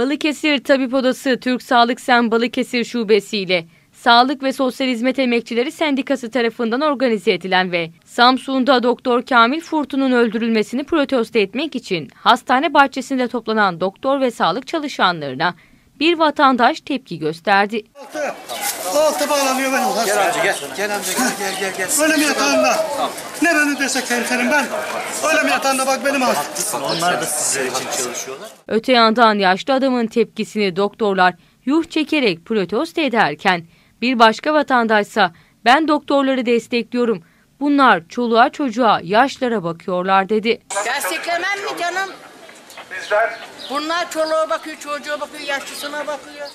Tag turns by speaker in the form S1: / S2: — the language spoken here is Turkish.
S1: Balıkesir Tabip Odası Türk Sağlık Sen Balıkesir Şubesi ile Sağlık ve Sosyal Hizmet Emekçileri Sendikası tarafından organize edilen ve Samsun'da Doktor Kamil Furtun'un öldürülmesini protesto etmek için hastane bahçesinde toplanan doktor ve sağlık çalışanlarına bir vatandaş tepki gösterdi
S2: hayata bağlanıyor benim hastam. Gel amca gel. Gel amca gel gel gel. gel. Ölüm yatağında. Ne beni desek hemşerim ben. Ölüm yatağında bak benim hastam. onlar da sizler için çalışıyorlar.
S1: Öte yandan yaşlı adamın tepkisini doktorlar yuh çekerek protesto ederken bir başka vatandaşsa ben doktorları destekliyorum. Bunlar çoluğa çocuğa yaşlara bakıyorlar dedi.
S2: Desteklemem mi canım? Bizler Bunlar çoluğa bakıyor, çocuğa bakıyor, yaşlısına bakıyor.